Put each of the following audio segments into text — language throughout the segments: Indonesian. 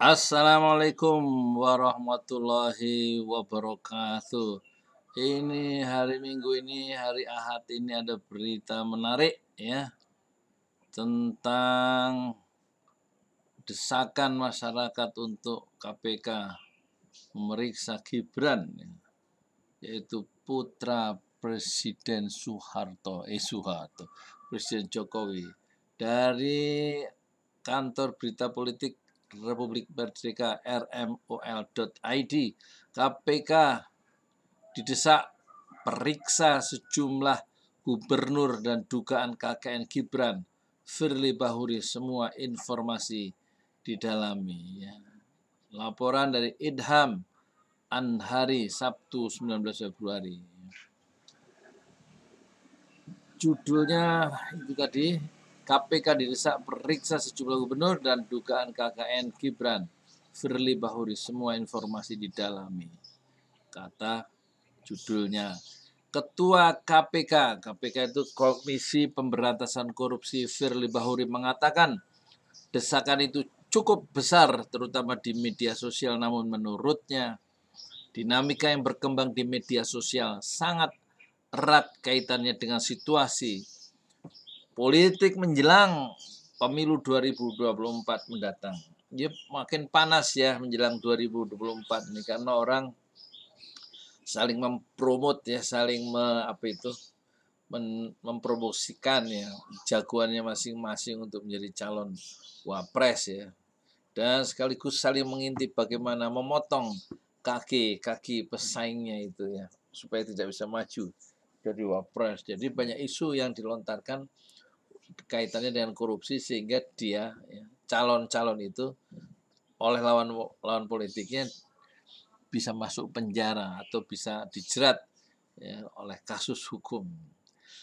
Assalamualaikum warahmatullahi wabarakatuh. Ini hari Minggu ini, hari Ahad ini ada berita menarik ya tentang desakan masyarakat untuk KPK memeriksa Gibran ya, yaitu putra Presiden Soeharto, eh Soeharto, Presiden Jokowi dari kantor berita politik Republik Merdeka rmol.id KPK didesak periksa sejumlah gubernur dan dugaan KKN Gibran Firly Bahuri semua informasi didalami ya. Laporan dari Idham Anhari Sabtu 19 Februari judulnya itu tadi KPK didesak periksa sejumlah gubernur dan dugaan KKN Gibran. Firly Bahuri, semua informasi didalami. Kata judulnya. Ketua KPK, KPK itu Komisi Pemberantasan Korupsi Firly Bahuri mengatakan desakan itu cukup besar terutama di media sosial namun menurutnya dinamika yang berkembang di media sosial sangat erat kaitannya dengan situasi Politik menjelang pemilu 2024 mendatang. Ya, makin panas ya menjelang 2024 ini karena orang saling mempromot ya, saling me, apa itu men, mempromosikan ya jagoannya masing-masing untuk menjadi calon wapres ya. Dan sekaligus saling mengintip bagaimana memotong kaki-kaki pesaingnya itu ya supaya tidak bisa maju jadi wapres. Jadi banyak isu yang dilontarkan kaitannya dengan korupsi sehingga dia ya, calon-calon ya, itu oleh lawan lawan politiknya bisa masuk penjara atau bisa dijerat ya, oleh kasus hukum.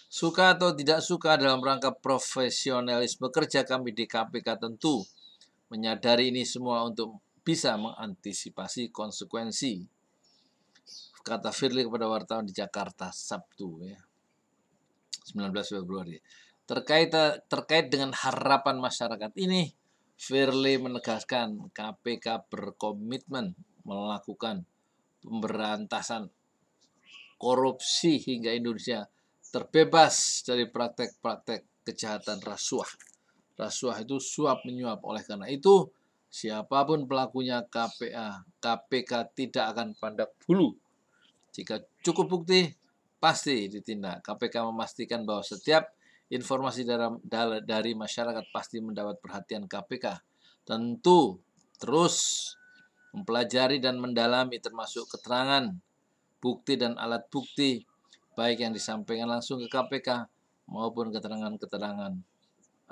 Suka atau tidak suka dalam rangka profesionalisme kerja kami di KPK tentu menyadari ini semua untuk bisa mengantisipasi konsekuensi. Kata Firly kepada wartawan di Jakarta Sabtu ya. 19 Februari. Terkait eh, terkait dengan harapan masyarakat ini, Firly menegaskan KPK berkomitmen melakukan pemberantasan korupsi hingga Indonesia terbebas dari praktek-praktek kejahatan rasuah. Rasuah itu suap menyuap. Oleh karena itu, siapapun pelakunya KPA, KPK tidak akan pandang bulu. Jika cukup bukti, pasti ditindak. KPK memastikan bahwa setiap informasi dari, dari masyarakat pasti mendapat perhatian KPK. Tentu terus mempelajari dan mendalami termasuk keterangan, bukti dan alat bukti baik yang disampaikan langsung ke KPK maupun keterangan-keterangan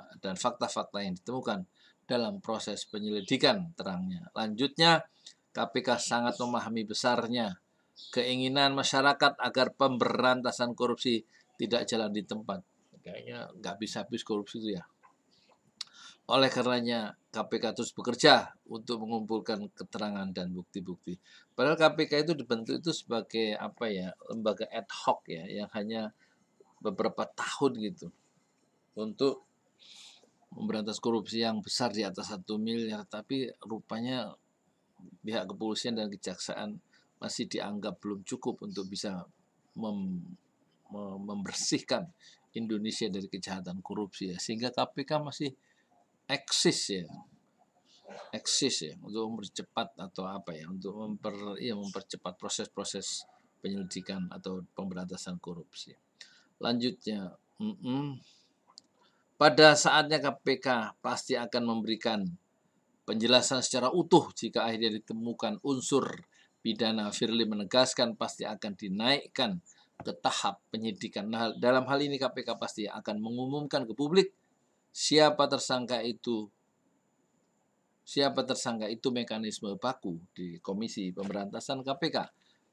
eh, dan fakta-fakta yang ditemukan dalam proses penyelidikan terangnya. Lanjutnya, KPK sangat memahami besarnya keinginan masyarakat agar pemberantasan korupsi tidak jalan di tempat kayaknya nggak bisa habis korupsi itu ya. Oleh karenanya KPK terus bekerja untuk mengumpulkan keterangan dan bukti-bukti. Padahal KPK itu dibentuk itu sebagai apa ya lembaga ad hoc ya yang hanya beberapa tahun gitu untuk memberantas korupsi yang besar di atas satu miliar. Tapi rupanya pihak kepolisian dan kejaksaan masih dianggap belum cukup untuk bisa mem membersihkan Indonesia dari kejahatan korupsi ya sehingga KPK masih eksis ya eksis ya untuk mempercepat atau apa ya untuk memper ya mempercepat proses-proses penyelidikan atau pemberantasan korupsi. Lanjutnya, mm -mm. pada saatnya KPK pasti akan memberikan penjelasan secara utuh jika akhirnya ditemukan unsur pidana. Firly menegaskan pasti akan dinaikkan ke tahap penyidikan. Nah, dalam hal ini KPK pasti akan mengumumkan ke publik siapa tersangka itu siapa tersangka itu mekanisme baku di Komisi Pemberantasan KPK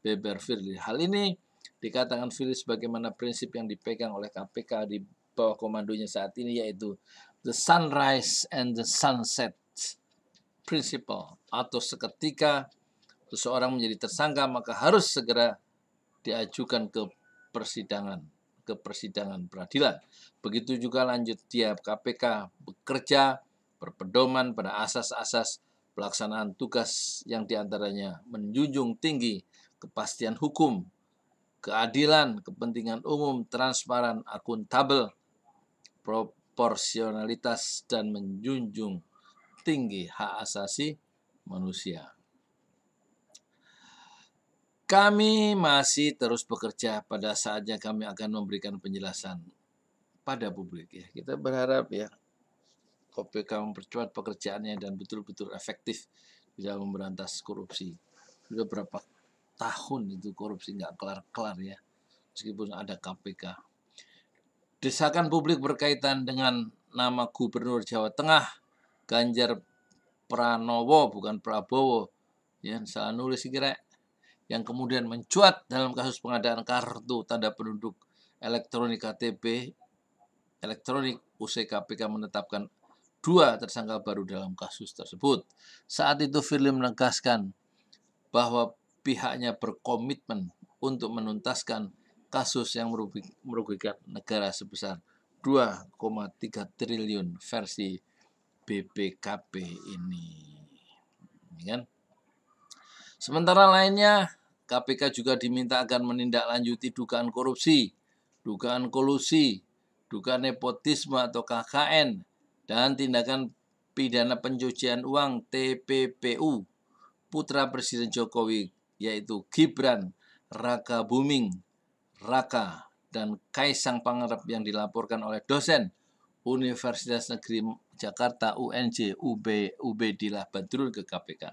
Beber Firly. Hal ini dikatakan Firly sebagaimana prinsip yang dipegang oleh KPK di bawah komandonya saat ini yaitu the sunrise and the sunset principle atau seketika seseorang menjadi tersangka maka harus segera diajukan ke persidangan ke persidangan peradilan. Begitu juga lanjut tiap KPK bekerja berpedoman pada asas-asas pelaksanaan tugas yang diantaranya menjunjung tinggi kepastian hukum, keadilan, kepentingan umum, transparan, akuntabel, proporsionalitas, dan menjunjung tinggi hak asasi manusia. Kami masih terus bekerja pada saatnya kami akan memberikan penjelasan pada publik ya. Kita berharap ya KPK mempercepat pekerjaannya dan betul-betul efektif dalam memberantas korupsi. Sudah berapa tahun itu korupsi nggak kelar-kelar ya, meskipun ada KPK. Desakan publik berkaitan dengan nama Gubernur Jawa Tengah Ganjar Pranowo bukan Prabowo. yang salah nulis kira yang kemudian mencuat dalam kasus pengadaan kartu tanda penduduk elektronik KTP elektronik usai KPK menetapkan dua tersangka baru dalam kasus tersebut. Saat itu Firly menegaskan bahwa pihaknya berkomitmen untuk menuntaskan kasus yang merugikan negara sebesar 2,3 triliun versi BPKP ini. Ini kan? Sementara lainnya, KPK juga diminta akan menindaklanjuti dugaan korupsi, dugaan kolusi, dugaan nepotisme atau KKN, dan tindakan pidana pencucian uang TPPU putra Presiden Jokowi yaitu Gibran, Raka Buming, Raka, dan Kaisang Pangarep yang dilaporkan oleh dosen Universitas Negeri Jakarta UNJ UB UB dilah Badrul ke KPK.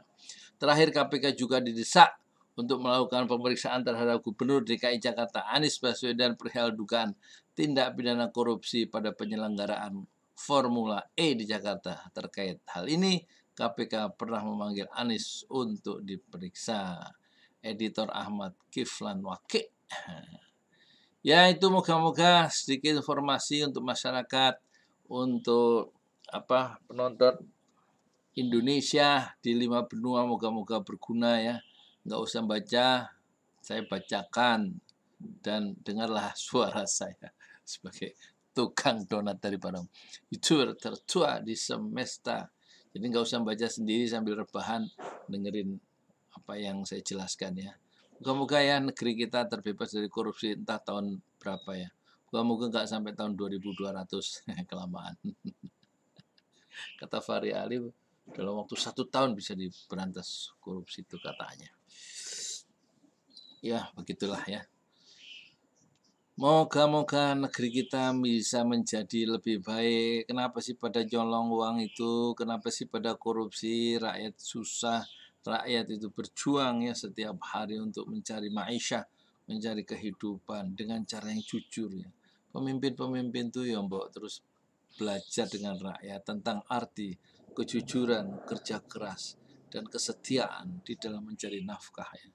Terakhir KPK juga didesak untuk melakukan pemeriksaan terhadap Gubernur DKI Jakarta Anies Baswedan perihal dugaan tindak pidana korupsi pada penyelenggaraan Formula E di Jakarta. Terkait hal ini, KPK pernah memanggil Anies untuk diperiksa. Editor Ahmad Kiflan Wakil. Ya itu moga-moga sedikit informasi untuk masyarakat, untuk apa penonton Indonesia di lima benua moga-moga berguna ya nggak usah baca saya bacakan dan dengarlah suara saya sebagai tukang donat dari Padang itu tertua di semesta jadi nggak usah baca sendiri sambil rebahan dengerin apa yang saya jelaskan ya moga-moga ya negeri kita terbebas dari korupsi entah tahun berapa ya moga-moga nggak sampai tahun 2200 kelamaan kata Fahri Ali dalam waktu satu tahun bisa diberantas korupsi itu katanya ya begitulah ya Moga-moga negeri kita bisa menjadi lebih baik. Kenapa sih pada jolong uang itu? Kenapa sih pada korupsi? Rakyat susah, rakyat itu berjuang ya setiap hari untuk mencari maisha, mencari kehidupan dengan cara yang jujur ya. Pemimpin-pemimpin tuh ya mbok terus belajar dengan rakyat tentang arti kejujuran, kerja keras, dan kesetiaan di dalam mencari nafkah ya.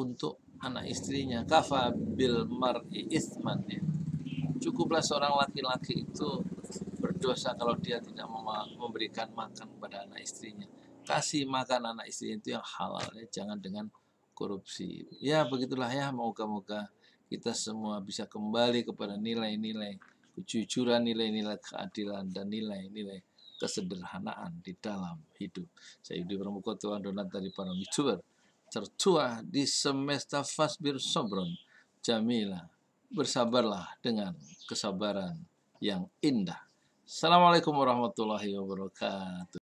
Untuk anak istrinya, kafabil bil mar'i isman ya. Cukuplah seorang laki-laki itu berdosa kalau dia tidak memberikan makan kepada anak istrinya. Kasih makan anak istrinya itu yang halal ya, jangan dengan korupsi. Ya begitulah ya, moga-moga kita semua bisa kembali kepada nilai-nilai kejujuran, nilai-nilai keadilan, dan nilai-nilai kesederhanaan di dalam hidup. Saya Yudi Pramuka, Tuhan Donat dari para YouTuber. Tertua di semesta Fasbir Sobron. jamila bersabarlah dengan kesabaran yang indah. Assalamualaikum warahmatullahi wabarakatuh.